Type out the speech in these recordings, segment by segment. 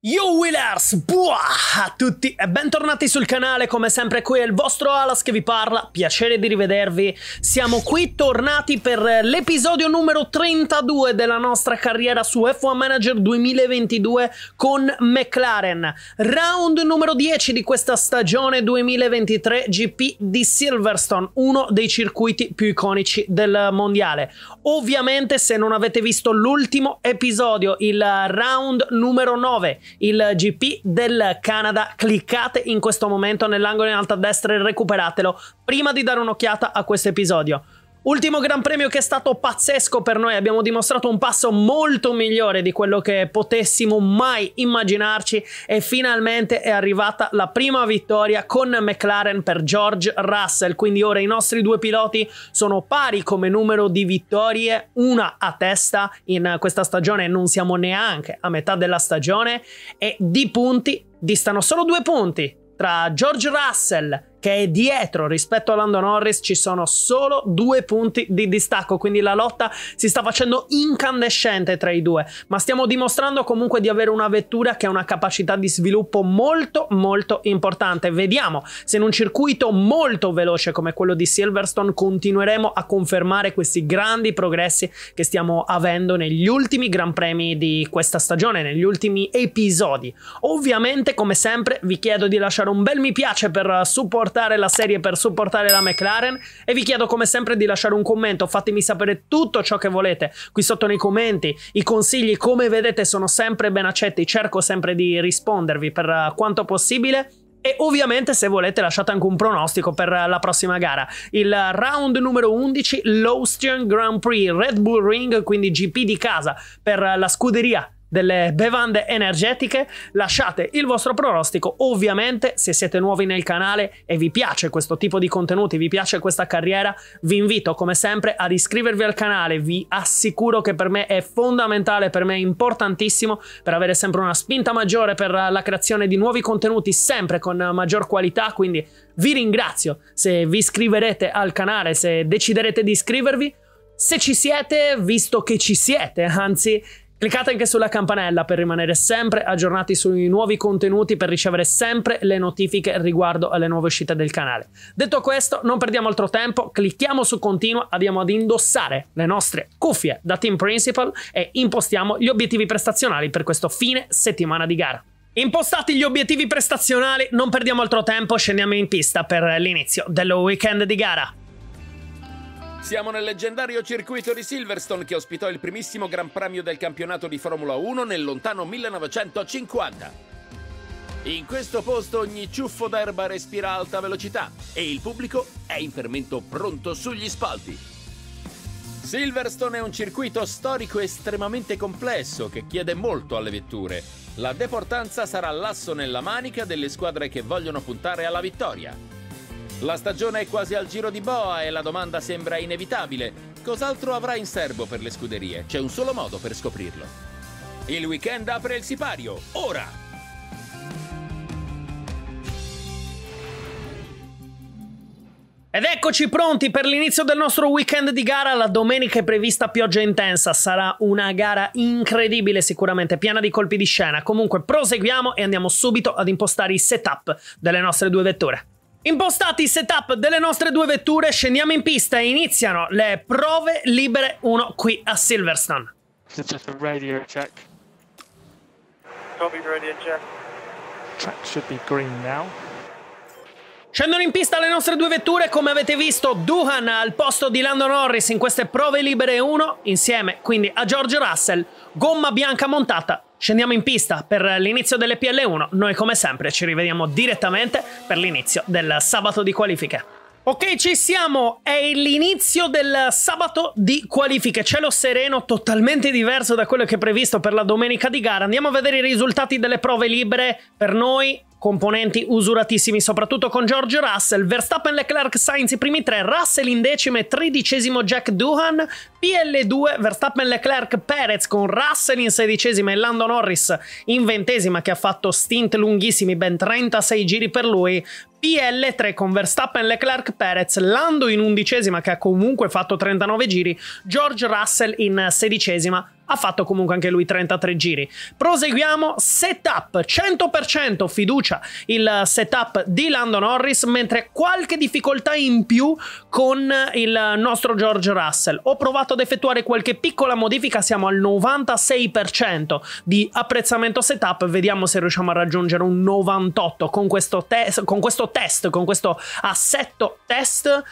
Yo Willers, buah a tutti e bentornati sul canale, come sempre qui è il vostro Alas che vi parla, piacere di rivedervi, siamo qui tornati per l'episodio numero 32 della nostra carriera su F1 Manager 2022 con McLaren, round numero 10 di questa stagione 2023 GP di Silverstone, uno dei circuiti più iconici del mondiale. Ovviamente se non avete visto l'ultimo episodio, il round numero 9, il GP del Canada. Cliccate in questo momento nell'angolo in alto a destra e recuperatelo prima di dare un'occhiata a questo episodio. Ultimo Gran Premio che è stato pazzesco per noi, abbiamo dimostrato un passo molto migliore di quello che potessimo mai immaginarci e finalmente è arrivata la prima vittoria con McLaren per George Russell, quindi ora i nostri due piloti sono pari come numero di vittorie, una a testa in questa stagione, non siamo neanche a metà della stagione e di punti distano solo due punti tra George Russell e che è dietro rispetto a Lando Norris ci sono solo due punti di distacco, quindi la lotta si sta facendo incandescente tra i due, ma stiamo dimostrando comunque di avere una vettura che ha una capacità di sviluppo molto molto importante. Vediamo se in un circuito molto veloce come quello di Silverstone continueremo a confermare questi grandi progressi che stiamo avendo negli ultimi Gran Premi di questa stagione, negli ultimi episodi. Ovviamente come sempre vi chiedo di lasciare un bel mi piace per supportare supportare la serie, per supportare la McLaren e vi chiedo come sempre di lasciare un commento, fatemi sapere tutto ciò che volete qui sotto nei commenti, i consigli come vedete sono sempre ben accetti, cerco sempre di rispondervi per eh, quanto possibile e ovviamente se volete lasciate anche un pronostico per eh, la prossima gara. Il round numero 11, l'Austrian Grand Prix Red Bull Ring, quindi GP di casa per eh, la scuderia delle bevande energetiche, lasciate il vostro pronostico. Ovviamente, se siete nuovi nel canale e vi piace questo tipo di contenuti, vi piace questa carriera, vi invito come sempre ad iscrivervi al canale. Vi assicuro che per me è fondamentale, per me è importantissimo per avere sempre una spinta maggiore per la creazione di nuovi contenuti, sempre con maggior qualità. Quindi vi ringrazio se vi iscriverete al canale, se deciderete di iscrivervi. Se ci siete, visto che ci siete, anzi, Cliccate anche sulla campanella per rimanere sempre aggiornati sui nuovi contenuti per ricevere sempre le notifiche riguardo alle nuove uscite del canale. Detto questo, non perdiamo altro tempo, clicchiamo su continua, andiamo ad indossare le nostre cuffie da Team Principal e impostiamo gli obiettivi prestazionali per questo fine settimana di gara. Impostati gli obiettivi prestazionali, non perdiamo altro tempo, scendiamo in pista per l'inizio del weekend di gara. Siamo nel leggendario circuito di Silverstone che ospitò il primissimo Gran Premio del campionato di Formula 1 nel lontano 1950. In questo posto ogni ciuffo d'erba respira alta velocità e il pubblico è in fermento pronto sugli spalti. Silverstone è un circuito storico estremamente complesso che chiede molto alle vetture. La deportanza sarà l'asso nella manica delle squadre che vogliono puntare alla vittoria. La stagione è quasi al giro di boa e la domanda sembra inevitabile. Cos'altro avrà in serbo per le scuderie? C'è un solo modo per scoprirlo. Il weekend apre il sipario, ora! Ed eccoci pronti per l'inizio del nostro weekend di gara. La domenica è prevista pioggia intensa. Sarà una gara incredibile, sicuramente piena di colpi di scena. Comunque, proseguiamo e andiamo subito ad impostare i setup delle nostre due vetture. Impostati i setup delle nostre due vetture, scendiamo in pista e iniziano le prove libere 1 qui a Silverstone. It's just a radio check. Copy radio check. Track should be green now. Scendono in pista le nostre due vetture, come avete visto, Duhan al posto di Lando Norris in queste prove libere 1, insieme quindi a George Russell, gomma bianca montata. Scendiamo in pista per l'inizio delle PL1, noi come sempre ci rivediamo direttamente per l'inizio del sabato di qualifiche. Ok, ci siamo, è l'inizio del sabato di qualifiche, cielo sereno totalmente diverso da quello che è previsto per la domenica di gara. Andiamo a vedere i risultati delle prove libere per noi componenti usuratissimi soprattutto con George Russell, Verstappen, Leclerc, Sainz i primi tre, Russell in decima e tredicesimo Jack Doohan, PL2 Verstappen, Leclerc, Perez con Russell in sedicesima e Lando Norris in ventesima che ha fatto stint lunghissimi, ben 36 giri per lui, PL3 con Verstappen, Leclerc, Perez, Lando in undicesima che ha comunque fatto 39 giri, George Russell in sedicesima, ha fatto comunque anche lui 33 giri. Proseguiamo, setup 100% fiducia il setup di Lando Norris, mentre qualche difficoltà in più con il nostro George Russell. Ho provato ad effettuare qualche piccola modifica, siamo al 96% di apprezzamento setup, vediamo se riusciamo a raggiungere un 98 con questo, te con questo test, con questo assetto test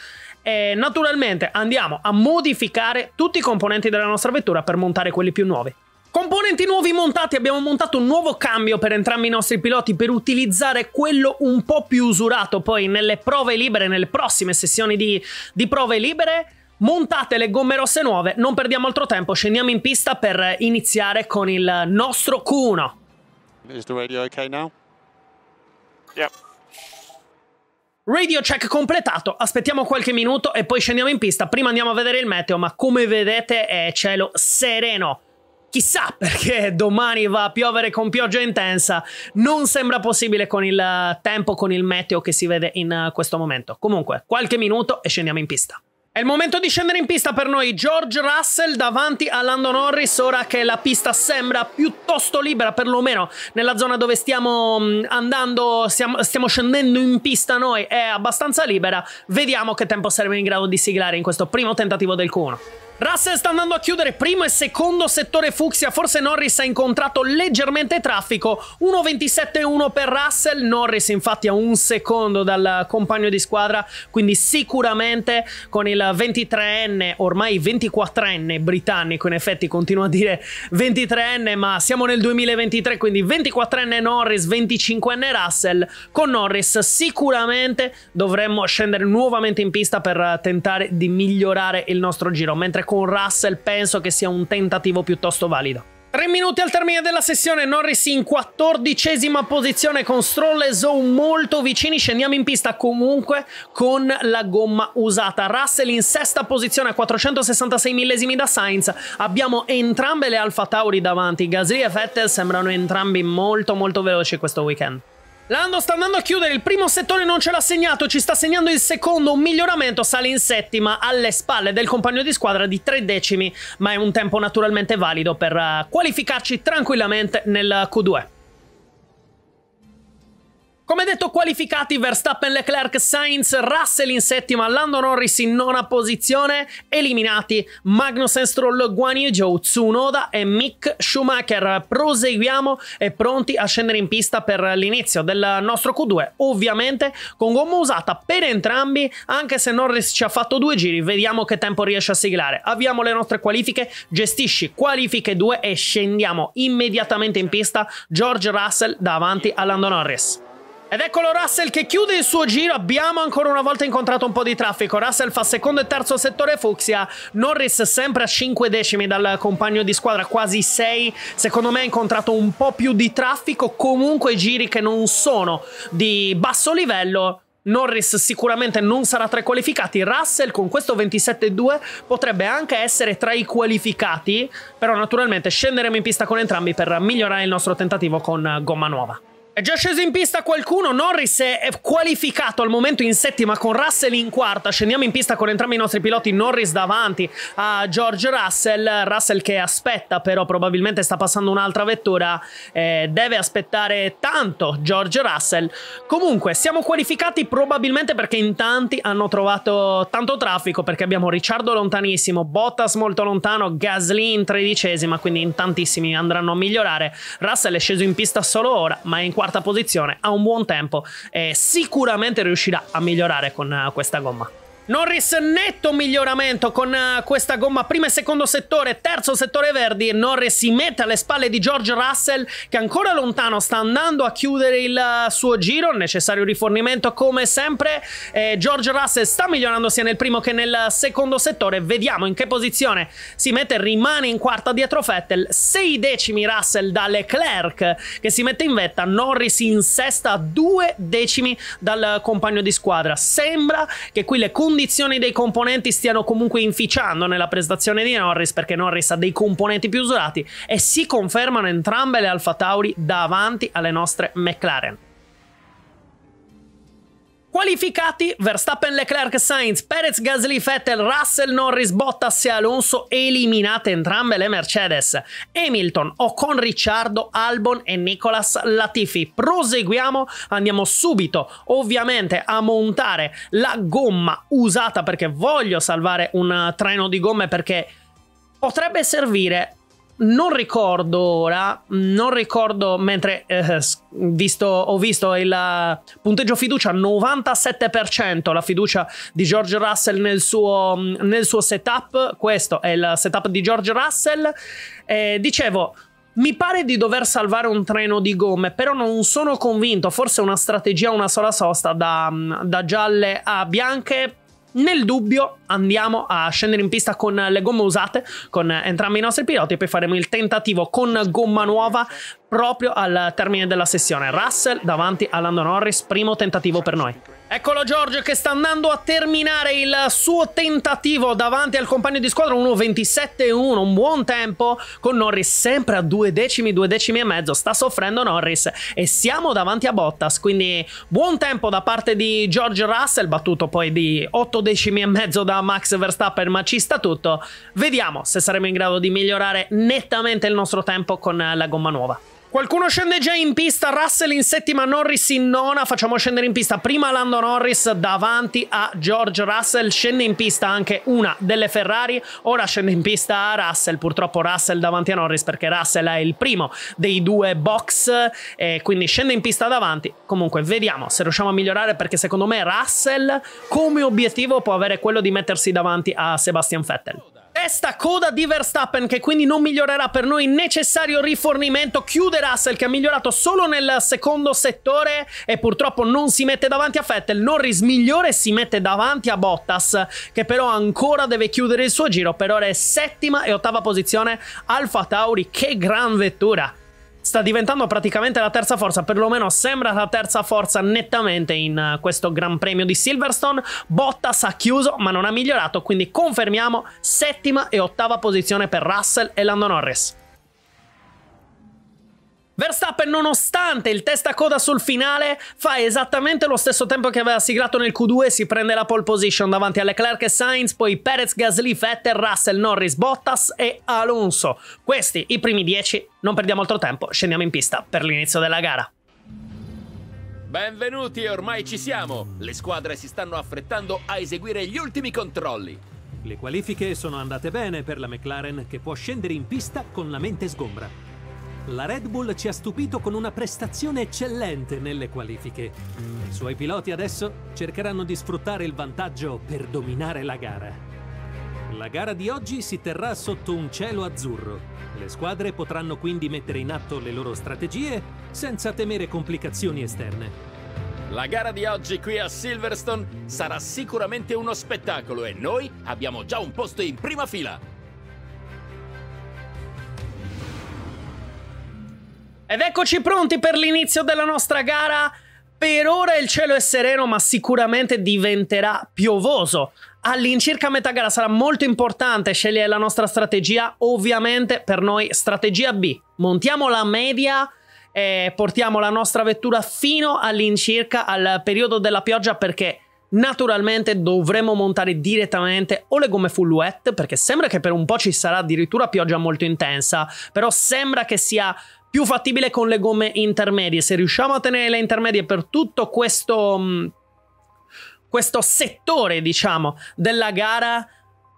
e naturalmente andiamo a modificare tutti i componenti della nostra vettura per montare quelli più nuovi. Componenti nuovi montati, abbiamo montato un nuovo cambio per entrambi i nostri piloti per utilizzare quello un po' più usurato poi nelle prove libere, nelle prossime sessioni di, di prove libere. Montate le gomme rosse nuove, non perdiamo altro tempo, scendiamo in pista per iniziare con il nostro Q1. Is the radio okay now? Yep. Radio check completato, aspettiamo qualche minuto e poi scendiamo in pista. Prima andiamo a vedere il meteo, ma come vedete è cielo sereno. Chissà perché domani va a piovere con pioggia intensa, non sembra possibile con il eh, tempo, con il meteo che si vede in eh, questo momento. Comunque, qualche minuto e scendiamo in pista. È il momento di scendere in pista per noi, George Russell davanti a Lando Norris, ora che la pista sembra piuttosto libera, perlomeno nella zona dove stiamo mm, andando, stiamo, scendendo in pista noi, è abbastanza libera, vediamo che tempo saremo in grado di siglare in questo primo tentativo del Q1. Russell sta andando a chiudere primo e secondo settore fucsia, forse Norris ha incontrato leggermente traffico, 1.27.1 per Russell, Norris infatti a un secondo dal compagno di squadra, quindi sicuramente con il 23enne, ormai 24enne britannico, in effetti continua a dire 23enne, ma siamo nel 2023, quindi 24enne Norris, 25enne Russell, con Norris sicuramente dovremmo scendere nuovamente in pista per tentare di migliorare il nostro giro, mentre con Russell penso che sia un tentativo piuttosto valido. 3 minuti al termine della sessione, Norris in quattordicesima posizione con Stroll e Zoe molto vicini, scendiamo in pista comunque con la gomma usata. Russell in sesta posizione a 466 millesimi da Sainz, abbiamo entrambe le Alfa Tauri davanti, Gasly e Vettel sembrano entrambi molto molto veloci questo weekend. Lando sta andando a chiudere, il primo settore non ce l'ha segnato, ci sta segnando il secondo, un miglioramento, sale in settima alle spalle del compagno di squadra di tre decimi, ma è un tempo naturalmente valido per eh, qualificarci tranquillamente nel Q2. Come detto, qualificati Verstappen, Leclerc, Sainz, Russell in settima, Lando Norris in nona posizione, eliminati Magnussen, Stroll, Guan Guanyu, Tsunoda e Mick Schumacher. Proseguiamo e pronti a scendere in pista per l'inizio del nostro Q2, ovviamente con gomma usata per entrambi, anche se Norris ci ha fatto due giri, vediamo che tempo riesce a siglare. Avviamo le nostre qualifiche, gestisci qualifiche 2 e scendiamo immediatamente in pista George Russell davanti a Lando Norris. Ed eccolo Russell che chiude il suo giro, abbiamo ancora una volta incontrato un po' di traffico, Russell fa secondo e terzo settore fucsia, Norris sempre a 5 decimi dal compagno di squadra, quasi 6, secondo me ha incontrato un po' più di traffico, comunque giri che non sono di basso livello, Norris sicuramente non sarà tra i qualificati, Russell con questo 27-2 potrebbe anche essere tra i qualificati, però naturalmente scenderemo in pista con entrambi per migliorare il nostro tentativo con gomma nuova. È già sceso in pista qualcuno, Norris è qualificato al momento in settima con Russell in quarta, scendiamo in pista con entrambi i nostri piloti, Norris davanti a George Russell, Russell che aspetta però probabilmente sta passando un'altra vettura, eh, deve aspettare tanto George Russell, comunque siamo qualificati probabilmente perché in tanti hanno trovato tanto traffico perché abbiamo Ricciardo lontanissimo, Bottas molto lontano, Gasly in tredicesima, quindi in tantissimi andranno a migliorare, Russell è sceso in pista solo ora ma è in quarta quarta posizione, ha un buon tempo e sicuramente riuscirà a migliorare con eh, questa gomma. Norris netto miglioramento con eh, questa gomma primo e secondo settore, terzo settore verdi Norris si mette alle spalle di George Russell che ancora lontano sta andando a chiudere il eh, suo giro, necessario rifornimento come sempre, eh, George Russell sta migliorando sia nel primo che nel secondo settore, vediamo in che posizione si mette, rimane in quarta dietro Vettel, 6 decimi Russell da Leclerc che si mette in vetta, Norris in sesta, 2 decimi dal compagno di squadra, sembra che qui le condizioni condizioni dei componenti stiano comunque inficiando nella prestazione di Norris perché Norris ha dei componenti più usurati e si confermano entrambe le Alfa Tauri davanti alle nostre McLaren. Qualificati Verstappen, Leclerc, Sainz, Perez, Gasly, Vettel, Russell, Norris, Bottas e Alonso eliminate entrambe le Mercedes. Hamilton, o con Ricciardo, Albon e Nicolas Latifi. Proseguiamo, andiamo subito ovviamente a montare la gomma usata perché voglio salvare un eh, treno di gomme perché potrebbe servire non ricordo ora, non ricordo mentre eh, visto, ho visto il eh, punteggio fiducia 97%, la fiducia di George Russell nel suo, mm, nel suo setup, questo è il setup di George Russell, eh, dicevo mi pare di dover salvare un treno di gomme, però non sono convinto, forse una strategia una sola sosta da, mm, da gialle a bianche nel dubbio andiamo a scendere in pista con le gomme usate, con entrambi i nostri piloti e poi faremo il tentativo con gomma nuova proprio al termine della sessione. Russell davanti a Lando Norris, primo tentativo per noi. Eccolo Giorgio che sta andando a terminare il suo tentativo davanti al compagno di squadra 1.27-1, un buon tempo con Norris sempre a due decimi, due decimi e mezzo, sta soffrendo Norris e siamo davanti a Bottas, quindi buon tempo da parte di George Russell, battuto poi di 8 decimi e mezzo da Max Verstappen, ma ci sta tutto, vediamo se saremo in grado di migliorare nettamente il nostro tempo con la gomma nuova. Qualcuno scende già in pista, Russell in settima, Norris in nona, facciamo scendere in pista prima Lando Norris davanti a George Russell, scende in pista anche una delle Ferrari, ora scende in pista Russell, purtroppo Russell davanti a Norris perché Russell è il primo dei due box, eh, quindi scende in pista davanti, comunque vediamo se riusciamo a migliorare perché secondo me Russell come obiettivo può avere quello di mettersi davanti a Sebastian Vettel. Testa coda di Verstappen che quindi non migliorerà per noi necessario rifornimento, chiude Russell che ha migliorato solo nel secondo settore e purtroppo non si mette davanti a Vettel Norris migliore si mette davanti a Bottas che però ancora deve chiudere il suo giro, per ora è settima e ottava posizione Alfa Tauri, che gran vettura! sta diventando praticamente la terza forza, perlomeno sembra la terza forza nettamente in eh, questo Gran Premio di Silverstone. Bottas ha chiuso ma non ha migliorato, quindi confermiamo settima e ottava posizione per Russell e Lando Norris. Verstappen, nonostante il testacoda sul finale, fa esattamente lo stesso tempo che aveva siglato nel Q2 e si prende la pole position davanti a Leclerc e Sainz, poi Perez, Gasly, Vettel, Russell, Norris, Bottas e Alonso. Questi i primi 10. Non perdiamo altro tempo, scendiamo in pista per l'inizio della gara. Benvenuti e ormai ci siamo. Le squadre si stanno affrettando a eseguire gli ultimi controlli. Le qualifiche sono andate bene per la McLaren che può scendere in pista con la mente sgombra. La Red Bull ci ha stupito con una prestazione eccellente nelle qualifiche. I suoi piloti adesso cercheranno di sfruttare il vantaggio per dominare la gara. La gara di oggi si terrà sotto un cielo azzurro. Le squadre potranno quindi mettere in atto le loro strategie senza temere complicazioni esterne. La gara di oggi qui a Silverstone sarà sicuramente uno spettacolo e noi abbiamo già un posto in prima fila. Ed eccoci pronti per l'inizio della nostra gara. Per ora il cielo è sereno, ma sicuramente diventerà piovoso. All'incirca metà gara sarà molto importante scegliere la nostra strategia, ovviamente per noi strategia B. Montiamo la media e portiamo la nostra vettura fino all'incirca al periodo della pioggia perché naturalmente dovremo montare direttamente o le gomme full wet perché sembra che per un po' ci sarà addirittura pioggia molto intensa, però sembra che sia più fattibile con le gomme intermedie. Se riusciamo a tenere le intermedie per tutto questo, mm, questo settore, diciamo, della gara,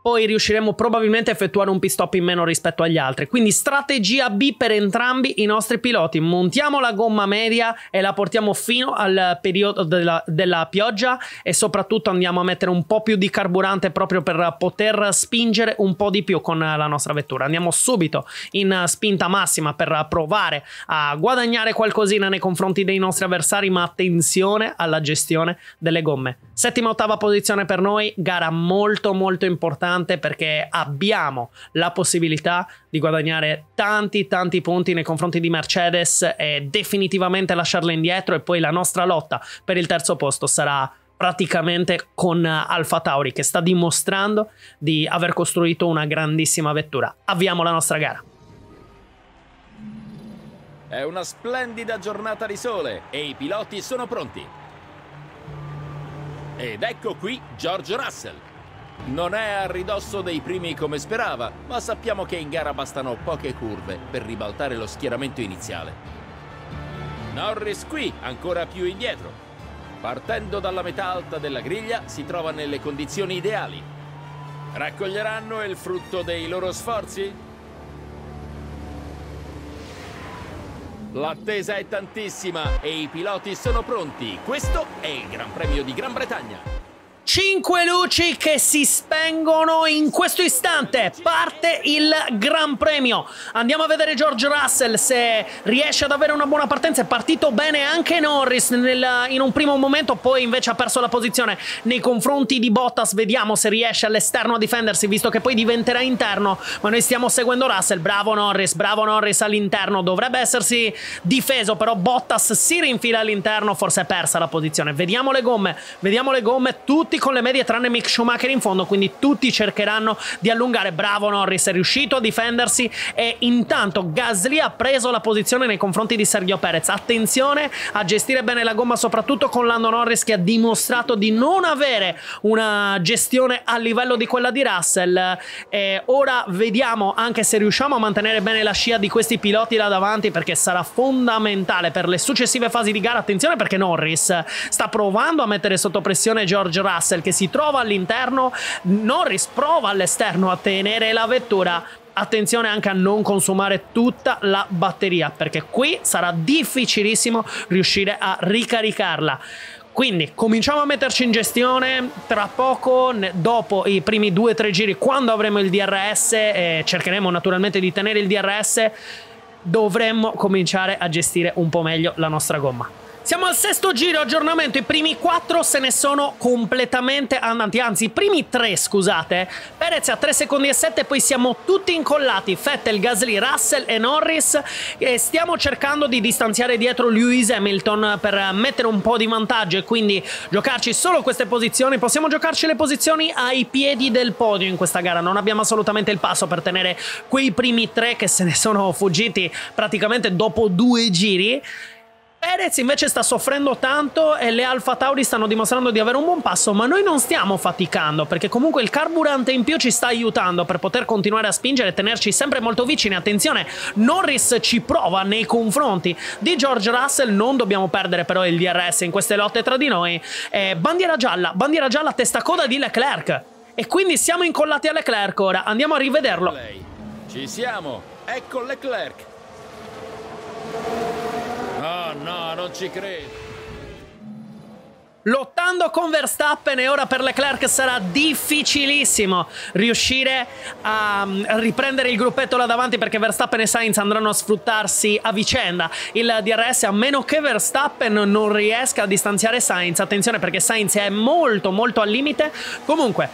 poi riusciremo probabilmente a effettuare un pit stop in meno rispetto agli altri. Quindi strategia B per entrambi i nostri piloti. Montiamo la gomma media e la portiamo fino al periodo della, della pioggia e soprattutto andiamo a mettere un po' più di carburante proprio per poter spingere un po' di più con la nostra vettura. Andiamo subito in spinta massima per provare a guadagnare qualcosina nei confronti dei nostri avversari, ma attenzione alla gestione delle gomme. Settima ottava posizione per noi, gara molto molto importante importante perché abbiamo la possibilità di guadagnare tanti tanti punti nei confronti di Mercedes e definitivamente lasciarla indietro e poi la nostra lotta per il terzo posto sarà praticamente con Alfa Tauri che sta dimostrando di aver costruito una grandissima vettura. Avviamo la nostra gara. È una splendida giornata di sole e i piloti sono pronti. Ed ecco qui George Russell. Non è a ridosso dei primi come sperava, ma sappiamo che in gara bastano poche curve per ribaltare lo schieramento iniziale. Norris qui, ancora più indietro. Partendo dalla metà alta della griglia, si trova nelle condizioni ideali. Raccoglieranno il frutto dei loro sforzi? L'attesa è tantissima e i piloti sono pronti. Questo è il Gran Premio di Gran Bretagna. Cinque luci che si spengono in questo istante, parte il Gran Premio. Andiamo a vedere George Russell se riesce ad avere una buona partenza, è partito bene anche Norris nel, in un primo momento, poi invece ha perso la posizione nei confronti di Bottas, vediamo se riesce all'esterno a difendersi visto che poi diventerà interno, ma noi stiamo seguendo Russell, bravo Norris, bravo Norris all'interno, dovrebbe essersi difeso, però Bottas si rinfila all'interno, forse è persa la posizione. Vediamo le gomme, vediamo le gomme, tutti tutti con le medie tranne Mick Schumacher in fondo, quindi tutti cercheranno di allungare. Bravo Norris, è riuscito a difendersi e intanto Gasly ha preso la posizione nei confronti di Sergio Perez. Attenzione a gestire bene la gomma, soprattutto con Lando Norris che ha dimostrato di non avere una gestione a livello di quella di Russell. E ora vediamo anche se riusciamo a mantenere bene la scia di questi piloti là davanti perché sarà fondamentale per le successive fasi di gara. Attenzione perché Norris sta provando a mettere sotto pressione George Russell Russell che si trova all'interno, non risprova all'esterno a tenere la vettura attenzione anche a non consumare tutta la batteria perché qui sarà difficilissimo riuscire a ricaricarla. Quindi cominciamo a metterci in gestione, tra poco, dopo i primi due o tre giri, quando avremo il DRS, eh, cercheremo naturalmente di tenere il DRS, dovremmo cominciare a gestire un po' meglio la nostra gomma. Siamo al sesto giro, aggiornamento. I primi quattro se ne sono completamente andati, Anzi, i primi tre, scusate. Perez a 3 secondi e 7, poi siamo tutti incollati. Fettel, Gasly, Russell e Norris. E stiamo cercando di distanziare dietro Lewis Hamilton per mettere un po' di vantaggio e quindi giocarci solo queste posizioni. Possiamo giocarci le posizioni ai piedi del podio in questa gara. Non abbiamo assolutamente il passo per tenere quei primi tre che se ne sono fuggiti praticamente dopo due giri. Perez invece sta soffrendo tanto e le Alfa Tauri stanno dimostrando di avere un buon passo, ma noi non stiamo faticando perché comunque il carburante in più ci sta aiutando per poter continuare a spingere e tenerci sempre molto vicini. Attenzione, Norris ci prova nei confronti di George Russell, non dobbiamo perdere però il DRS in queste lotte tra di noi. Eh, bandiera gialla, bandiera gialla testacoda di Leclerc. E quindi siamo incollati a Leclerc ora, andiamo a rivederlo. Ci siamo, ecco Leclerc no, non ci credo. Lottando con Verstappen e ora per Leclerc sarà difficilissimo riuscire a mm, riprendere il gruppetto là davanti perché Verstappen e Sainz andranno a sfruttarsi a vicenda il DRS a meno che Verstappen non riesca a distanziare Sainz. Attenzione perché Sainz è molto molto al limite. Comunque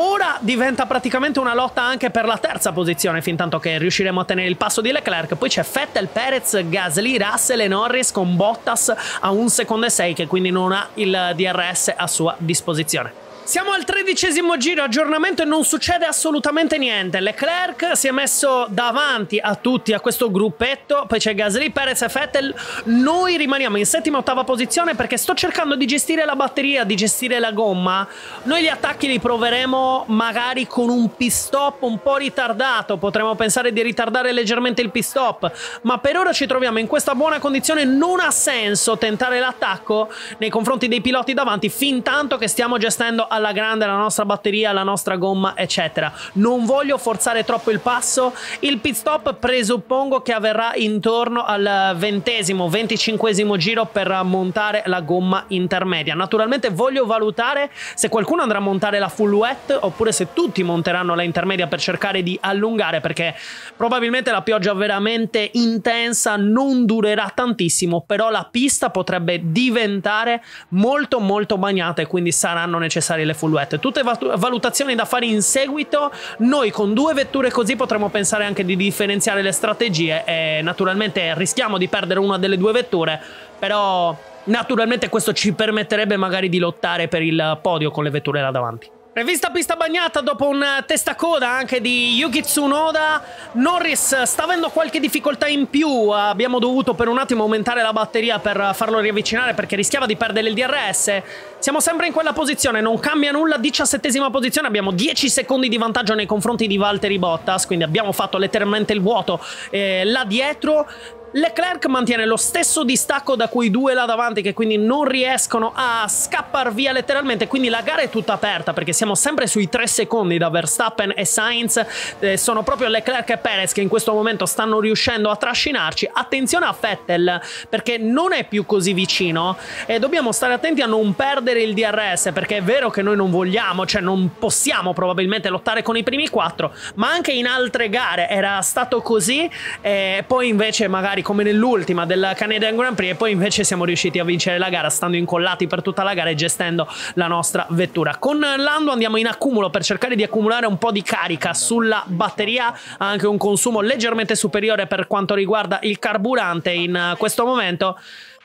Ora diventa praticamente una lotta anche per la terza posizione, fin tanto che riusciremo a tenere il passo di Leclerc. Poi c'è Vettel, Perez, Gasly, Russell e Norris con Bottas a un secondo e 6, che quindi non ha il DRS a sua disposizione. Siamo al tredicesimo giro aggiornamento e non succede assolutamente niente. Leclerc si è messo davanti a tutti, a questo gruppetto, poi c'è Gasly, Perez e Vettel. Noi rimaniamo in settima, ottava posizione perché sto cercando di gestire la batteria, di gestire la gomma. Noi gli attacchi li proveremo magari con un pit stop un po' ritardato, potremmo pensare di ritardare leggermente il pit stop, ma per ora ci troviamo in questa buona condizione, non ha senso tentare l'attacco nei confronti dei piloti davanti fin tanto che stiamo gestendo alla grande la nostra batteria, la nostra gomma, eccetera. Non voglio forzare troppo il passo. Il pit stop presuppongo che avverrà intorno al ventesimo, venticinquesimo giro per montare la gomma intermedia. Naturalmente voglio valutare se qualcuno andrà a montare la full wet oppure se tutti monteranno la intermedia per cercare di allungare perché probabilmente la pioggia veramente intensa non durerà tantissimo, però la pista potrebbe diventare molto molto bagnata e quindi saranno necessari full fullette. Tutte valutazioni da fare in seguito. Noi con due vetture così potremmo pensare anche di differenziare le strategie e naturalmente rischiamo di perdere una delle due vetture, però naturalmente questo ci permetterebbe magari di lottare per il podio con le vetture là davanti. Rivista pista bagnata dopo un testacoda anche di Yuki Tsunoda. Norris sta avendo qualche difficoltà in più. Abbiamo dovuto per un attimo aumentare la batteria per farlo riavvicinare perché rischiava di perdere il DRS. Siamo sempre in quella posizione, non cambia nulla. Diciassettesima posizione, abbiamo 10 secondi di vantaggio nei confronti di Valtteri Bottas. Quindi abbiamo fatto letteralmente il vuoto eh, là dietro. Leclerc mantiene lo stesso distacco da quei due là davanti che quindi non riescono a scappar via letteralmente, quindi la gara è tutta aperta perché siamo sempre sui 3 secondi da Verstappen e Sainz, eh, sono proprio Leclerc e Perez che in questo momento stanno riuscendo a trascinarci, attenzione a Vettel perché non è più così vicino e dobbiamo stare attenti a non perdere il DRS perché è vero che noi non vogliamo, cioè non possiamo probabilmente lottare con i primi quattro, ma anche in altre gare era stato così e poi invece magari magari come nell'ultima del Canadian Grand Prix e poi invece siamo riusciti a vincere la gara stando incollati per tutta la gara e gestendo la nostra vettura. Con Lando andiamo in accumulo per cercare di accumulare un po' di carica sulla batteria, ha anche un consumo leggermente superiore per quanto riguarda il carburante in questo momento.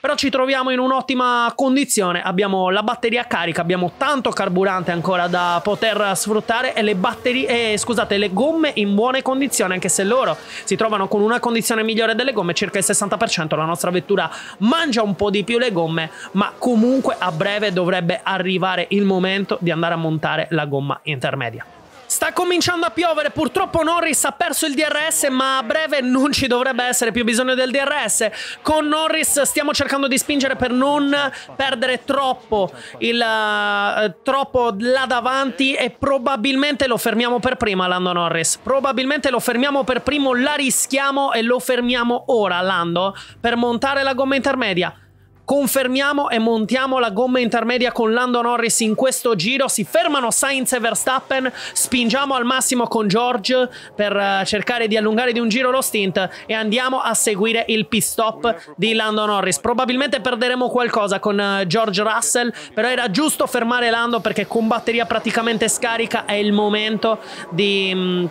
Però ci troviamo in un'ottima condizione, abbiamo la batteria carica, abbiamo tanto carburante ancora da poter sfruttare e le, batterie, eh, scusate, le gomme in buone condizioni, anche se loro si trovano con una condizione migliore delle gomme, circa il 60%, la nostra vettura mangia un po' di più le gomme, ma comunque a breve dovrebbe arrivare il momento di andare a montare la gomma intermedia. Sta cominciando a piovere, purtroppo Norris ha perso il DRS ma a breve non ci dovrebbe essere più bisogno del DRS. Con Norris stiamo cercando di spingere per non perdere troppo, il, eh, troppo là davanti e probabilmente lo fermiamo per prima Lando Norris. Probabilmente lo fermiamo per primo, la rischiamo e lo fermiamo ora Lando per montare la gomma intermedia. Confermiamo e montiamo la gomma intermedia con Lando Norris in questo giro. Si fermano Sainz e Verstappen. Spingiamo al massimo con George per eh, cercare di allungare di un giro lo stint e andiamo a seguire il pit stop di Lando Norris. Probabilmente perderemo qualcosa con eh, George Russell, però era giusto fermare Lando perché con batteria praticamente scarica è il momento di mm,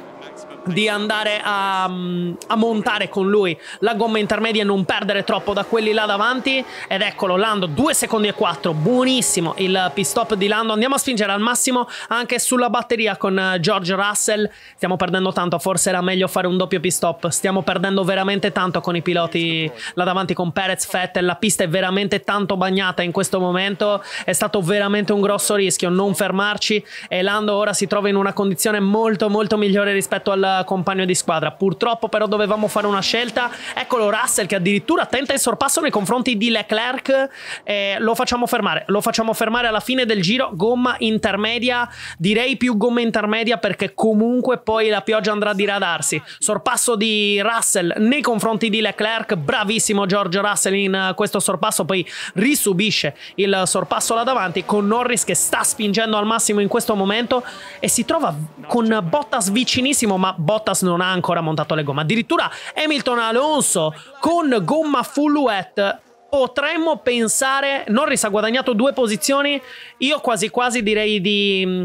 di andare a, a, montare con lui la gomma intermedia e non perdere troppo da quelli là davanti ed eccolo Lando 2 secondi e 4 buonissimo il pit stop di Lando andiamo a spingere al massimo anche sulla batteria con eh, George Russell stiamo perdendo tanto forse era meglio fare un doppio pit stop stiamo perdendo veramente tanto con i piloti là davanti con Perez Vettel la pista è veramente tanto bagnata in questo momento è stato veramente un grosso rischio non fermarci e Lando ora si trova in una condizione molto molto migliore rispetto al compagno di squadra. Purtroppo però dovevamo fare una scelta. Eccolo Russell che addirittura tenta il sorpasso nei confronti di Leclerc. Eh, lo facciamo fermare, lo facciamo fermare alla fine del giro. Gomma intermedia, direi più gomma intermedia perché comunque poi la pioggia andrà a diradarsi. Sorpasso di Russell nei confronti di Leclerc. Bravissimo Giorgio Russell in eh, questo sorpasso. Poi risubisce il sorpasso là davanti con Norris che sta spingendo al massimo in questo momento e si trova con Bottas vicinissimo ma Bottas non ha ancora montato le gomme. Addirittura Hamilton Alonso con gomma full wet potremmo pensare. Norris ha guadagnato due posizioni. Io quasi quasi direi di. Mm,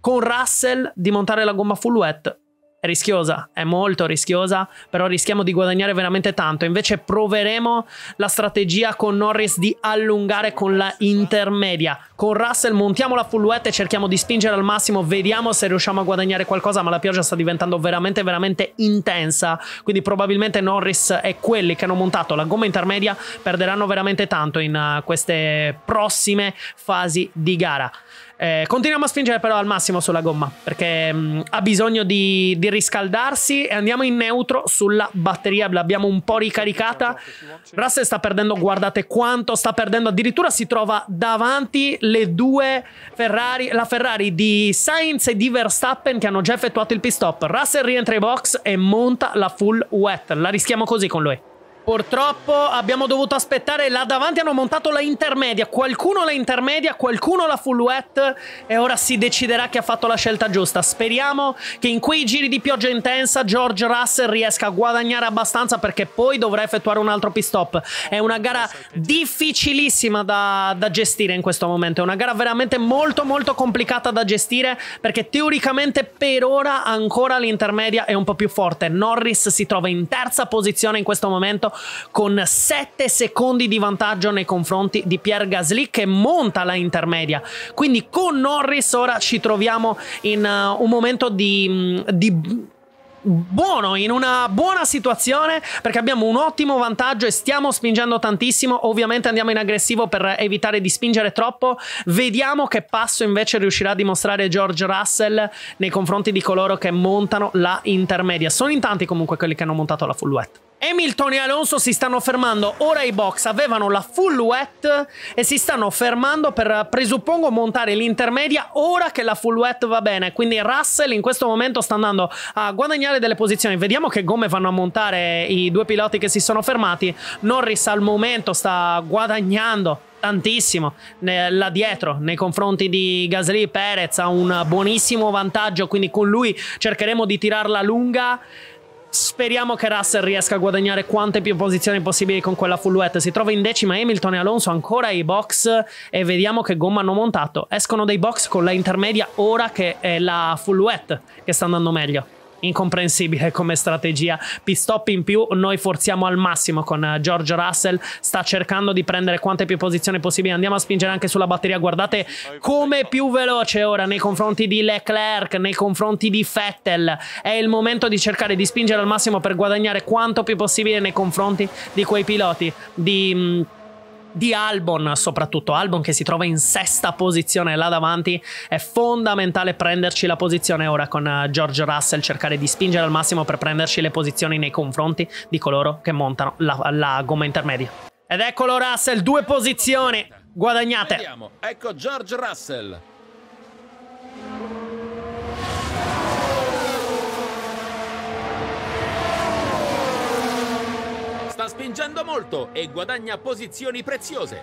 con Russell di montare la gomma full wet rischiosa, è molto rischiosa, però rischiamo di guadagnare veramente tanto. Invece proveremo la strategia con Norris di allungare con la intermedia. Con Russell montiamo la full e cerchiamo di spingere al massimo, vediamo se riusciamo a guadagnare qualcosa, ma la pioggia sta diventando veramente veramente intensa, quindi probabilmente Norris e quelli che hanno montato la gomma intermedia perderanno veramente tanto in eh, queste prossime fasi di gara. Eh, continuiamo a spingere però al massimo sulla gomma perché mh, mm, ha bisogno di, di, riscaldarsi e andiamo in neutro sulla batteria, l'abbiamo un po' ricaricata. Russell sta perdendo, guardate quanto sta perdendo, addirittura si trova davanti le due Ferrari, la Ferrari di Sainz e di Verstappen che hanno già effettuato il pit stop. Russell rientra in box e monta la full wet, la rischiamo così con lui. Purtroppo abbiamo dovuto aspettare, là davanti hanno montato la intermedia, qualcuno la intermedia, qualcuno la full wet e ora si deciderà chi ha fatto la scelta giusta. Speriamo che in quei giri di pioggia intensa George Russell riesca a guadagnare abbastanza perché poi dovrà effettuare un altro pit stop. È una gara difficilissima da, da gestire in questo momento, è una gara veramente molto molto complicata da gestire perché teoricamente per ora ancora l'intermedia è un po' più forte. Norris si trova in terza posizione in questo momento con 7 secondi di vantaggio nei confronti di Pierre Gasly che monta la intermedia. Quindi con Norris ora ci troviamo in uh, un momento di, mm, di buono, in una buona situazione perché abbiamo un ottimo vantaggio e stiamo spingendo tantissimo. Ovviamente andiamo in aggressivo per evitare di spingere troppo. Vediamo che passo invece riuscirà a dimostrare George Russell nei confronti di coloro che montano la intermedia. Sono in tanti comunque quelli che hanno montato la full wet. Hamilton e Alonso si stanno fermando, ora i box avevano la full wet e si stanno fermando per eh, presuppongo montare l'intermedia ora che la full wet va bene, quindi Russell in questo momento sta andando a guadagnare delle posizioni, vediamo che gomme vanno a montare i due piloti che si sono fermati, Norris al momento sta guadagnando tantissimo là dietro nei confronti di Gasly Perez ha un buonissimo vantaggio quindi con lui cercheremo di tirarla lunga Speriamo che Russell riesca a guadagnare quante più posizioni possibili con quella full wet. Si trova in decima Hamilton e Alonso ancora ai box e vediamo che gomma hanno montato. Escono dai box con la intermedia ora che è la full wet che sta andando meglio incomprensibile come strategia. Pistop in più, noi forziamo al massimo con eh, George Russell, sta cercando di prendere quante più posizioni possibili. Andiamo a spingere anche sulla batteria. Guardate come più veloce ora nei confronti di Leclerc, nei confronti di Vettel. È il momento di cercare di spingere al massimo per guadagnare quanto più possibile nei confronti di quei piloti di mm, di Albon, soprattutto Albon che si trova in sesta posizione là davanti, è fondamentale prenderci la posizione ora con eh, George Russell, cercare di spingere al massimo per prenderci le posizioni nei confronti di coloro che montano la, la gomma intermedia. Ed eccolo Russell, due posizioni guadagnate. Vediamo. Ecco George Russell. spingendo molto e guadagna posizioni preziose.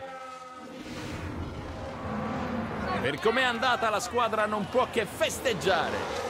Per com'è andata la squadra non può che festeggiare.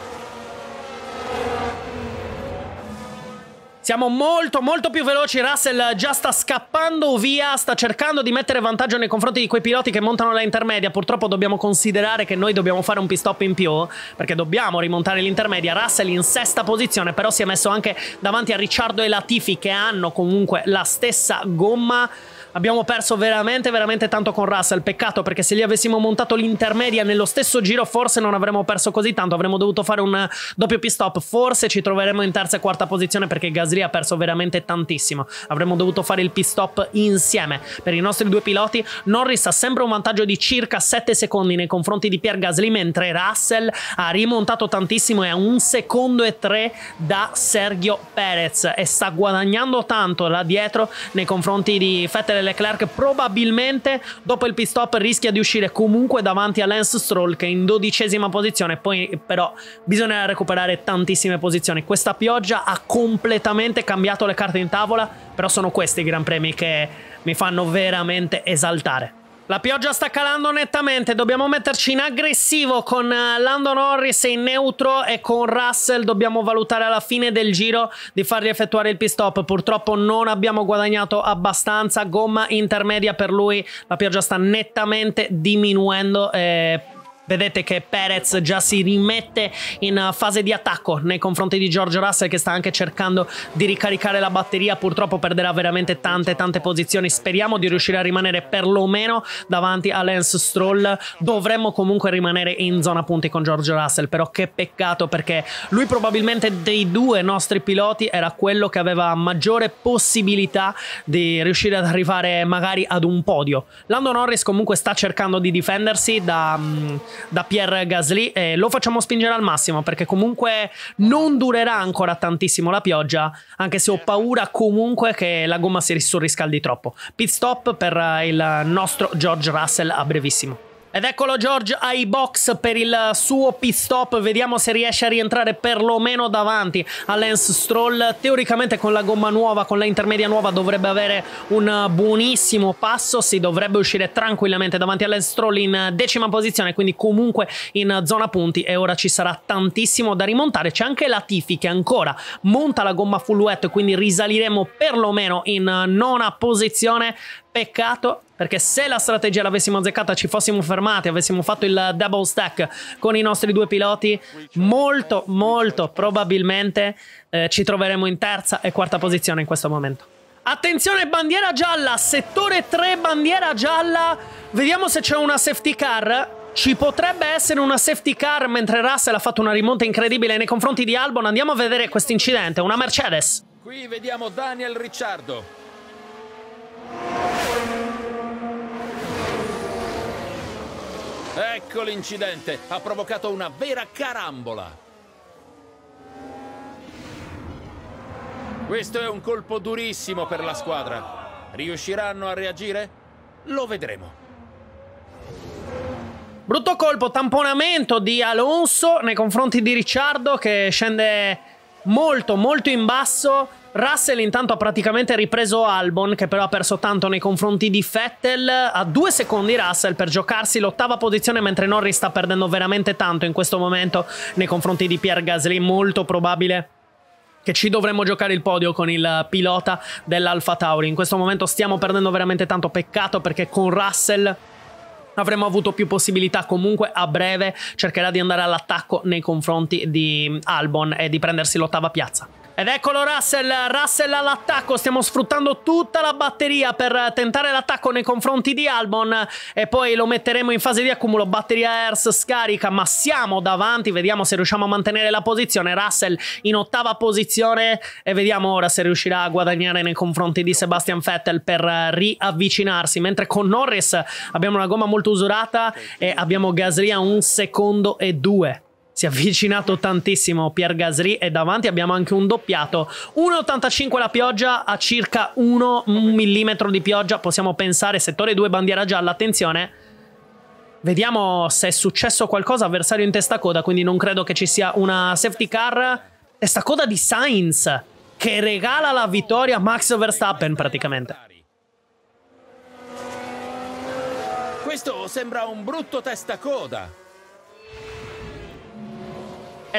Siamo molto molto più veloci, Russell già sta scappando via, sta cercando di mettere vantaggio nei confronti di quei piloti che montano la intermedia, purtroppo dobbiamo considerare che noi dobbiamo fare un pit stop in più, perché dobbiamo rimontare l'intermedia, Russell in sesta posizione, però si è messo anche davanti a Ricciardo e Latifi che hanno comunque la stessa gomma Abbiamo perso veramente, veramente tanto con Russell. Peccato perché se gli avessimo montato l'intermedia nello stesso giro, forse non avremmo perso così tanto. Avremmo dovuto fare un doppio pit stop. Forse ci troveremmo in terza e quarta posizione perché Gasly ha perso veramente tantissimo. Avremmo dovuto fare il pit stop insieme. Per i nostri due piloti, Norris ha sempre un vantaggio di circa 7 secondi nei confronti di Pierre Gasly, mentre Russell ha rimontato tantissimo e a un secondo e tre da Sergio Perez e sta guadagnando tanto là dietro nei confronti di Fettel Leclerc probabilmente dopo il pit stop rischia di uscire comunque davanti a Lance Stroll che è in dodicesima posizione, poi però bisognerà recuperare tantissime posizioni. Questa pioggia ha completamente cambiato le carte in tavola, però sono questi i Gran Premi che mi fanno veramente esaltare. La pioggia sta calando nettamente, dobbiamo metterci in aggressivo con eh, Lando Norris in neutro e con Russell dobbiamo valutare alla fine del giro di fargli effettuare il pit stop. Purtroppo non abbiamo guadagnato abbastanza, gomma intermedia per lui, la pioggia sta nettamente diminuendo. Eh, Vedete che Perez già si rimette in uh, fase di attacco nei confronti di George Russell che sta anche cercando di ricaricare la batteria, purtroppo perderà veramente tante tante posizioni, speriamo di riuscire a rimanere perlomeno davanti a Lance Stroll, dovremmo comunque rimanere in zona punti con George Russell, però che peccato perché lui probabilmente dei due nostri piloti era quello che aveva maggiore possibilità di riuscire ad arrivare magari ad un podio. Lando Norris comunque sta cercando di difendersi da mm, da Pierre Gasly. e lo facciamo spingere al massimo perché comunque non durerà ancora tantissimo la pioggia, anche se ho certo. paura comunque che la gomma si surriscaldi troppo. Pit stop per il nostro George Russell a brevissimo. Ed eccolo George ai box per il suo pit stop, vediamo se riesce a rientrare perlomeno davanti a Lance Stroll, teoricamente con la gomma nuova, con la intermedia nuova dovrebbe avere un buonissimo passo, si dovrebbe uscire tranquillamente davanti a Lance Stroll in decima posizione, quindi comunque in zona punti e ora ci sarà tantissimo da rimontare, c'è anche la Tifi che ancora monta la gomma full wet, quindi risaliremo perlomeno in nona posizione, Peccato perché se la strategia l'avessimo azzeccata, ci fossimo fermati, avessimo fatto il double stack con i nostri due piloti, molto, molto probabilmente eh, ci troveremo in terza e quarta posizione in questo momento. Attenzione, bandiera gialla, settore 3, bandiera gialla. Vediamo se c'è una safety car. Ci potrebbe essere una safety car mentre Russell ha fatto una rimonta incredibile nei confronti di Albon. Andiamo a vedere questo incidente, una Mercedes. Qui vediamo Daniel Ricciardo. Ecco l'incidente, ha provocato una vera carambola. Questo è un colpo durissimo per la squadra. Riusciranno a reagire? Lo vedremo. Brutto colpo, tamponamento di Alonso nei confronti di Ricciardo che scende molto molto in basso Russell intanto ha praticamente ripreso Albon, che però ha perso tanto nei confronti di Vettel. A due secondi Russell per giocarsi l'ottava posizione, mentre Norris sta perdendo veramente tanto in questo momento nei confronti di Pierre Gasly. Molto probabile che ci dovremmo giocare il podio con il pilota dell'Alfa Tauri. In questo momento stiamo perdendo veramente tanto, peccato perché con Russell avremmo avuto più possibilità comunque a breve cercherà di andare all'attacco nei confronti di Albon e di prendersi l'ottava piazza. Ed eccolo Russell, Russell all'attacco, stiamo sfruttando tutta la batteria per tentare l'attacco nei confronti di Albon e poi lo metteremo in fase di accumulo, batteria Hertz scarica ma siamo davanti, vediamo se riusciamo a mantenere la posizione, Russell in ottava posizione e vediamo ora se riuscirà a guadagnare nei confronti di Sebastian Vettel per riavvicinarsi, mentre con Norris abbiamo una gomma molto usurata e abbiamo Gasly a un secondo e due si è avvicinato tantissimo Pier Gasly e davanti abbiamo anche un doppiato 1,85 la pioggia a circa 1 mm di pioggia possiamo pensare settore 2 bandiera gialla attenzione vediamo se è successo qualcosa avversario in testa coda quindi non credo che ci sia una safety car testa coda di Sainz che regala la vittoria a Max Verstappen praticamente questo sembra un brutto testacoda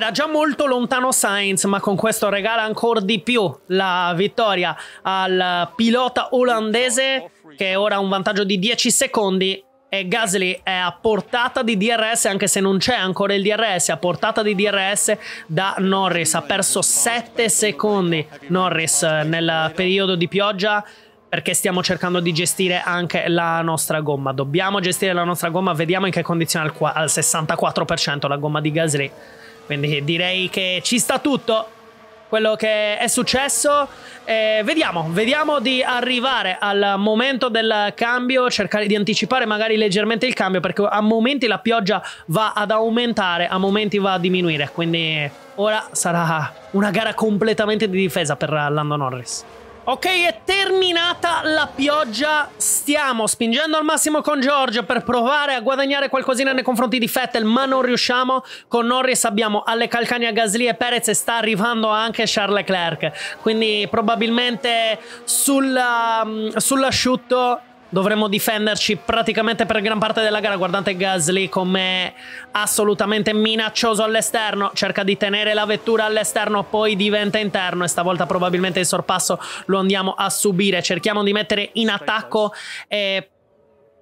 era già molto lontano Sainz, ma con questo regala ancora di più la vittoria al pilota olandese che ora ha un vantaggio di 10 secondi e Gasly è a portata di DRS anche se non c'è ancora il DRS, a portata di DRS da Norris, ha perso 7 secondi Norris nel periodo di pioggia perché stiamo cercando di gestire anche la nostra gomma. Dobbiamo gestire la nostra gomma, vediamo in che condizione al, 64% la gomma di Gasly. Quindi direi che ci sta tutto quello che è successo. Eh, vediamo, vediamo di arrivare al momento del cambio, cercare di anticipare magari leggermente il cambio, perché a momenti la pioggia va ad aumentare, a momenti va a diminuire. Quindi ora sarà una gara completamente di difesa per Lando Norris. Ok, è terminata la pioggia, stiamo spingendo al massimo con Giorgio per provare a guadagnare qualcosina nei confronti di Vettel, ma non riusciamo. Con Norris abbiamo alle calcagna Gasly e Perez e sta arrivando anche Charles Leclerc, quindi probabilmente mm, sull'asciutto dovremmo difenderci praticamente per gran parte della gara. Guardate Gasly com'è assolutamente minaccioso all'esterno, cerca di tenere la vettura all'esterno, poi diventa interno e stavolta probabilmente il sorpasso lo andiamo a subire. Cerchiamo di mettere in attacco e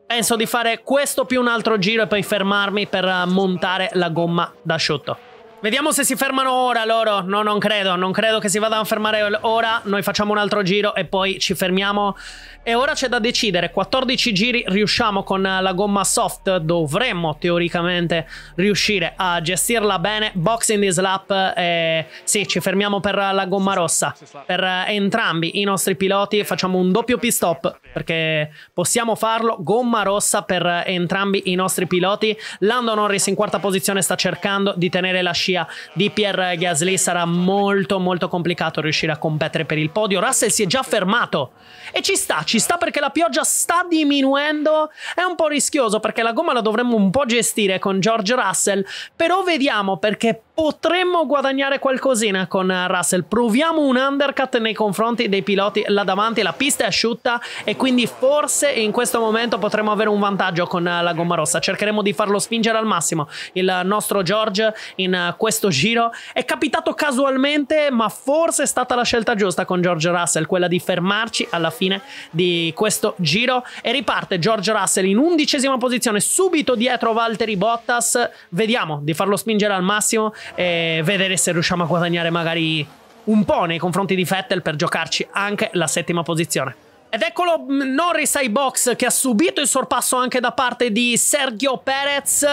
penso di fare questo più un altro giro e poi fermarmi per montare la gomma da asciutto. Vediamo se si fermano ora loro. No, non credo. Non credo che si vadano a fermare ora. Noi facciamo un altro giro e poi ci fermiamo. E ora c'è da decidere. 14 giri riusciamo con la gomma soft. Dovremmo teoricamente riuscire a gestirla bene. Box in this lap. Eh, sì, ci fermiamo per la gomma rossa. Per entrambi i nostri piloti facciamo un doppio pit stop. Perché possiamo farlo. Gomma rossa per entrambi i nostri piloti. Lando Norris in quarta posizione sta cercando di tenere la scelta scia di Pierre Gasly sarà molto molto complicato riuscire a competere per il podio. Russell si è già fermato e ci sta, ci sta perché la pioggia sta diminuendo. È un po' rischioso perché la gomma la dovremmo un po' gestire con George Russell, però vediamo perché potremmo guadagnare qualcosina con eh, Russell. Proviamo un undercut nei confronti dei piloti là davanti, la pista è asciutta e quindi forse in questo momento potremmo avere un vantaggio con eh, la gomma rossa. Cercheremo di farlo spingere al massimo il nostro George in eh, questo giro. È capitato casualmente, ma forse è stata la scelta giusta con George Russell, quella di fermarci alla fine di questo giro e riparte George Russell in undicesima posizione subito dietro Valtteri Bottas. Vediamo di farlo spingere al massimo e vedere se riusciamo a guadagnare magari un po' nei confronti di Vettel per giocarci anche la settima posizione. Ed eccolo mm, Norris ai box che ha subito il sorpasso anche da parte di Sergio Perez.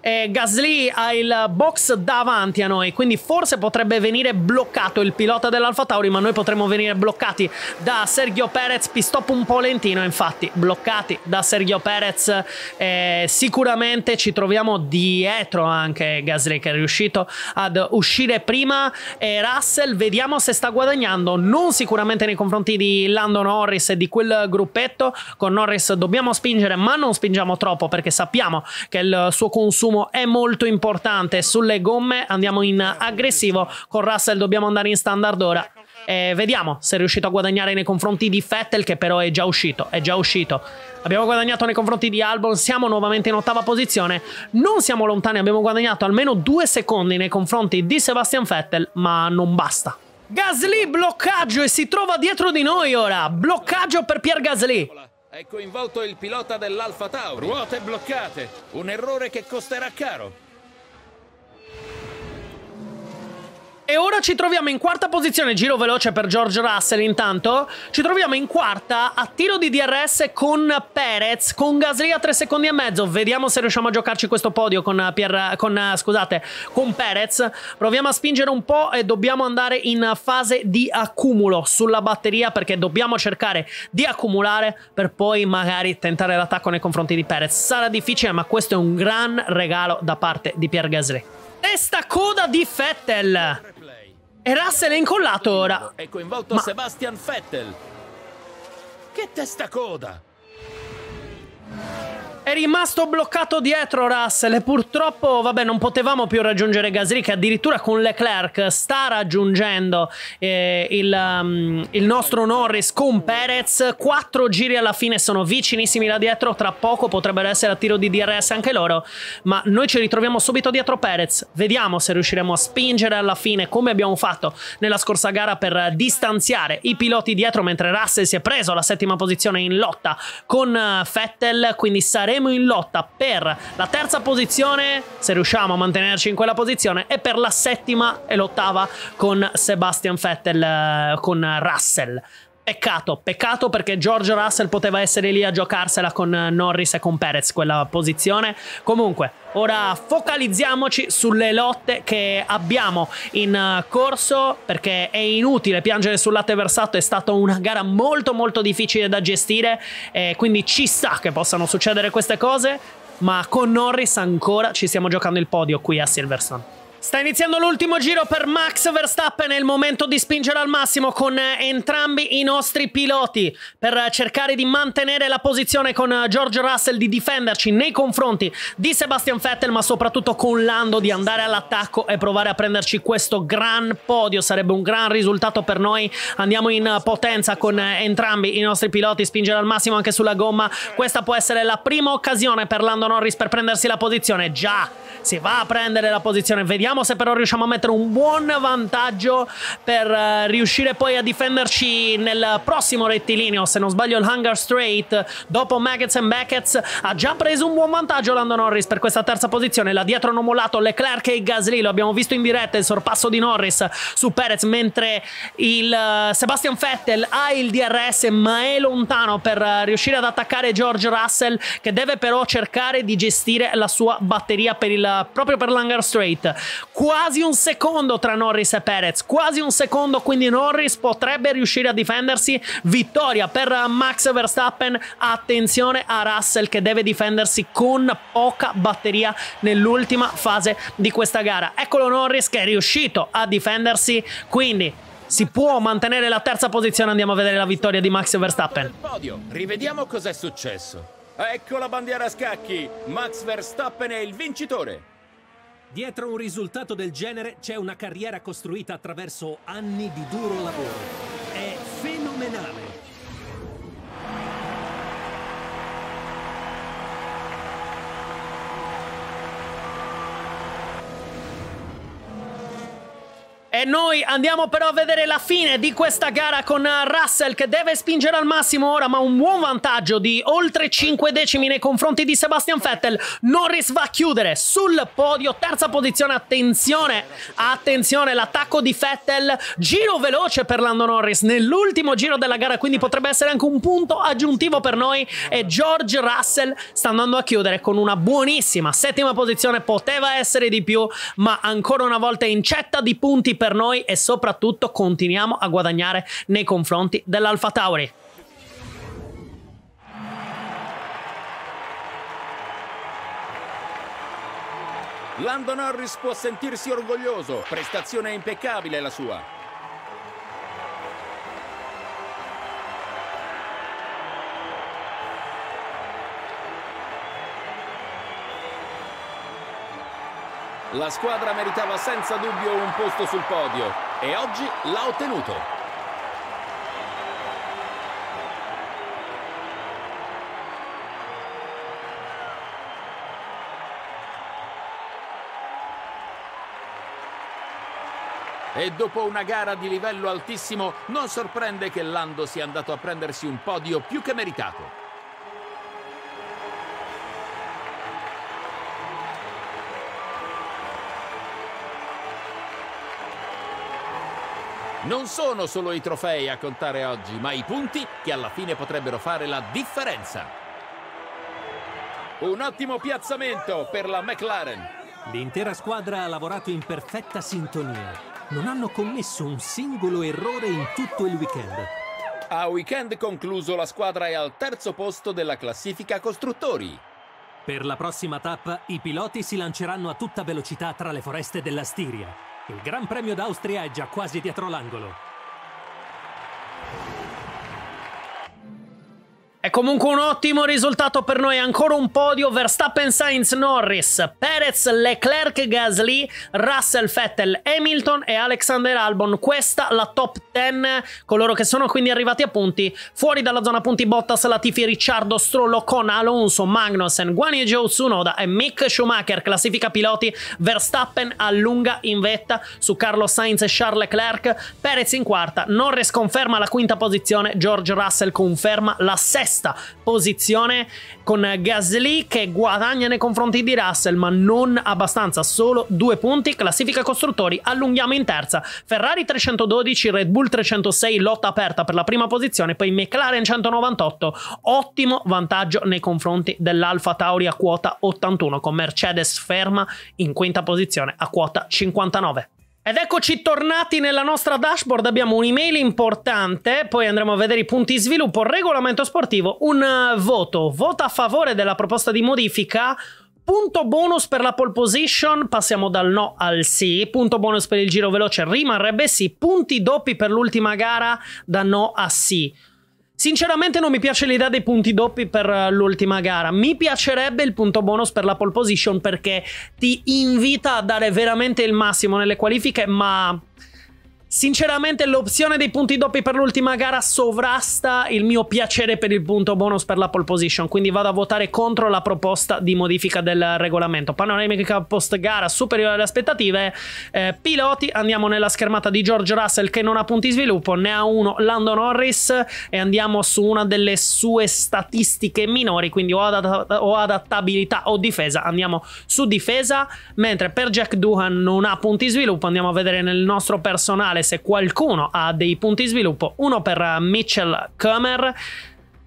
E Gasly ha il box davanti a noi, quindi forse potrebbe venire bloccato il pilota dell'Alfa Tauri, ma noi potremmo venire bloccati da Sergio Perez. Pistop un po' lentino, infatti, bloccati da Sergio Perez. Eh, sicuramente ci troviamo dietro anche Gasly che è riuscito ad uscire prima. E Russell, vediamo se sta guadagnando, non sicuramente nei confronti di Lando Norris e di quel gruppetto. Con Norris dobbiamo spingere, ma non spingiamo troppo perché sappiamo che il suo consumo è molto importante. Sulle gomme andiamo in aggressivo, con Russell dobbiamo andare in standard ora. E vediamo se è riuscito a guadagnare nei confronti di Vettel che però è già uscito, è già uscito. Abbiamo guadagnato nei confronti di Albon, siamo nuovamente in ottava posizione, non siamo lontani, abbiamo guadagnato almeno due secondi nei confronti di Sebastian Vettel ma non basta. Gasly bloccaggio e si trova dietro di noi ora. Bloccaggio per Pier Gasly. È coinvolto il pilota dell'Alfa Tauri. Ruote bloccate. Un errore che costerà caro. E ora ci troviamo in quarta posizione, giro veloce per George Russell intanto, ci troviamo in quarta a tiro di DRS con Perez, con Gasly a 3 secondi e mezzo, vediamo se riusciamo a giocarci questo podio con, eh, Pier, con, eh, scusate, con Perez, proviamo a spingere un po' e dobbiamo andare in fase di accumulo sulla batteria perché dobbiamo cercare di accumulare per poi magari tentare l'attacco nei confronti di Perez, sarà difficile ma questo è un gran regalo da parte di Pierre Gasly. Testa coda di Fettel! E Russell è incollato ora. È coinvolto Ma... Sebastian Vettel. Che testacoda! rimasto bloccato dietro Russell e purtroppo, vabbè, non potevamo più raggiungere Gasly che addirittura con Leclerc sta raggiungendo eh, il, um, il, nostro Norris con Perez. Quattro giri alla fine sono vicinissimi là dietro, tra poco potrebbero essere a tiro di DRS anche loro, ma noi ci ritroviamo subito dietro Perez. Vediamo se riusciremo a spingere alla fine come abbiamo fatto nella scorsa gara per distanziare i piloti dietro mentre Russell si è preso la settima posizione in lotta con Fettel, eh, quindi saremo saremo in lotta per la terza posizione, se riusciamo a mantenerci in quella posizione, e per la settima e l'ottava con Sebastian Vettel, eh, con Russell. Peccato, peccato perché George Russell poteva essere lì a giocarsela con eh, Norris e con Perez quella posizione. Comunque, ora focalizziamoci sulle lotte che abbiamo in eh, corso perché è inutile piangere sul latte versato, è stata una gara molto molto difficile da gestire e quindi ci sta che possano succedere queste cose, ma con Norris ancora ci stiamo giocando il podio qui a Silverstone. Sta iniziando l'ultimo giro per Max Verstappen, è il momento di spingere al massimo con eh, entrambi i nostri piloti per cercare di mantenere la posizione con eh, George Russell, di difenderci nei confronti di Sebastian Vettel, ma soprattutto con Lando di andare all'attacco e provare a prenderci questo gran podio, sarebbe un gran risultato per noi, andiamo in potenza con eh, entrambi i nostri piloti, spingere al massimo anche sulla gomma, questa può essere la prima occasione per Lando Norris per prendersi la posizione, già si va a prendere la posizione, vediamo Vediamo se però riusciamo a mettere un buon vantaggio per uh, riuscire poi a difenderci nel prossimo rettilineo. Se non sbaglio il Hunger Straight dopo Maggots and Beckets ha già preso un buon vantaggio Lando Norris per questa terza posizione. Là dietro hanno mollato Leclerc e Gasly. Lo abbiamo visto in diretta il sorpasso di Norris su Perez mentre il uh, Sebastian Vettel ha il DRS ma è lontano per uh, riuscire ad attaccare George Russell che deve però cercare di gestire la sua batteria per il, proprio per l'Hunger Straight quasi un secondo tra Norris e Perez, quasi un secondo, quindi Norris potrebbe riuscire a difendersi, vittoria per Max Verstappen, attenzione a Russell che deve difendersi con poca batteria nell'ultima fase di questa gara. Eccolo Norris che è riuscito a difendersi, quindi si può mantenere la terza posizione, andiamo a vedere la vittoria di Max Verstappen. Rivediamo cos'è successo. Ecco la bandiera a scacchi, Max Verstappen è il vincitore. Dietro un risultato del genere c'è una carriera costruita attraverso anni di duro lavoro. È fenomenale! E noi andiamo però a vedere la fine di questa gara con eh, Russell che deve spingere al massimo ora ma un buon vantaggio di oltre 5 decimi nei confronti di Sebastian Vettel. Norris va a chiudere sul podio, terza posizione, attenzione, attenzione l'attacco di Vettel, giro veloce per Lando Norris nell'ultimo giro della gara quindi potrebbe essere anche un punto aggiuntivo per noi e George Russell sta andando a chiudere con una buonissima settima posizione, poteva essere di più ma ancora una volta incetta di punti per per noi e soprattutto continuiamo a guadagnare nei confronti dell'Alfa Tauri. Lando Norris può sentirsi orgoglioso, prestazione impeccabile la sua. La squadra meritava senza dubbio un posto sul podio e oggi l'ha ottenuto. E dopo una gara di livello altissimo non sorprende che Lando sia andato a prendersi un podio più che meritato. Non sono solo i trofei a contare oggi, ma i punti che alla fine potrebbero fare la differenza. Un ottimo piazzamento per la McLaren. L'intera squadra ha lavorato in perfetta sintonia. Non hanno commesso un singolo errore in tutto il weekend. A weekend concluso la squadra è al terzo posto della classifica costruttori. Per la prossima tappa i piloti si lanceranno a tutta velocità tra le foreste della Stiria. Il Gran Premio d'Austria è già quasi dietro l'angolo. È comunque un ottimo risultato per noi, ancora un podio, Verstappen, Sainz, Norris, Perez, Leclerc, Gasly, Russell, Vettel, Hamilton e Alexander Albon. Questa la top 10, coloro che sono quindi arrivati a punti. Fuori dalla zona punti Bottas, Latifi, Ricciardo, Strollo, con Alonso, Magnussen, Guani e Joe Tsunoda e Mick Schumacher, classifica piloti, Verstappen allunga in vetta su Carlo Sainz e Charles Leclerc, Perez in quarta, Norris conferma la quinta posizione, George Russell conferma la sesta sesta posizione con Gasly che guadagna nei confronti di Russell ma non abbastanza, solo due punti, classifica costruttori, allunghiamo in terza, Ferrari 312, Red Bull 306, lotta aperta per la prima posizione, poi McLaren 198, ottimo vantaggio nei confronti dell'Alfa Tauri a quota 81 con Mercedes ferma in quinta posizione a quota 59. Ed eccoci tornati nella nostra dashboard, abbiamo un'email importante, poi andremo a vedere i punti sviluppo, regolamento sportivo, un eh, voto, vota a favore della proposta di modifica, punto bonus per la pole position, passiamo dal no al sì, punto bonus per il giro veloce rimarrebbe sì, punti doppi per l'ultima gara da no a sì. Sinceramente non mi piace l'idea dei punti doppi per eh, l'ultima gara. Mi piacerebbe il punto bonus per la pole position perché ti invita a dare veramente il massimo nelle qualifiche, ma Sinceramente l'opzione dei punti doppi per l'ultima gara sovrasta il mio piacere per il punto bonus per la pole position, quindi vado a votare contro la proposta di modifica del regolamento. Panoramica post gara superiore alle aspettative, eh, piloti, andiamo nella schermata di George Russell che non ha punti sviluppo, ne ha uno Lando Norris e andiamo su una delle sue statistiche minori, quindi o, adat o adattabilità o difesa, andiamo su difesa, mentre per Jack Duhan non ha punti sviluppo, andiamo a vedere nel nostro personale generale se qualcuno ha dei punti di sviluppo, uno per Mitchell Comer.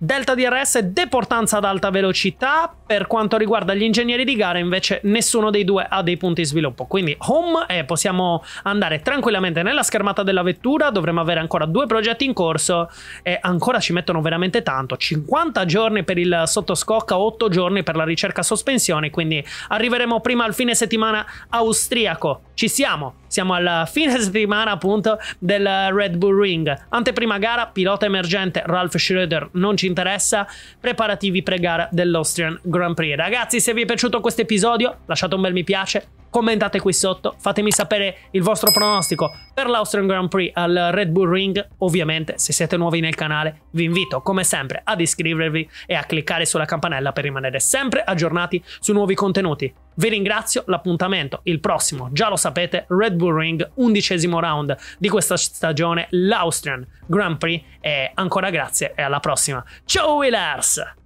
Delta DRS deportanza ad alta velocità, per quanto riguarda gli ingegneri di gara invece nessuno dei due ha dei punti di sviluppo, quindi home e eh, possiamo andare tranquillamente nella schermata della vettura, Dovremmo avere ancora due progetti in corso e ancora ci mettono veramente tanto, 50 giorni per il sottoscocca, 8 giorni per la ricerca sospensione, quindi arriveremo prima al fine settimana austriaco, ci siamo! Siamo alla fine settimana appunto del Red Bull Ring. Anteprima gara, pilota emergente Ralf Schroeder non ci interessa, preparativi pre-gara dell'Austrian Grand Prix. Ragazzi, se vi è piaciuto questo episodio lasciate un bel mi piace, Commentate qui sotto, fatemi sapere il vostro pronostico per l'Austrian Grand Prix al Red Bull Ring. Ovviamente, se siete nuovi nel canale, vi invito come sempre ad iscrivervi e a cliccare sulla campanella per rimanere sempre aggiornati su nuovi contenuti. Vi ringrazio, l'appuntamento il prossimo, già lo sapete, Red Bull Ring, undicesimo round di questa stagione, l'Austrian Grand Prix e ancora grazie e alla prossima. Ciao Willers!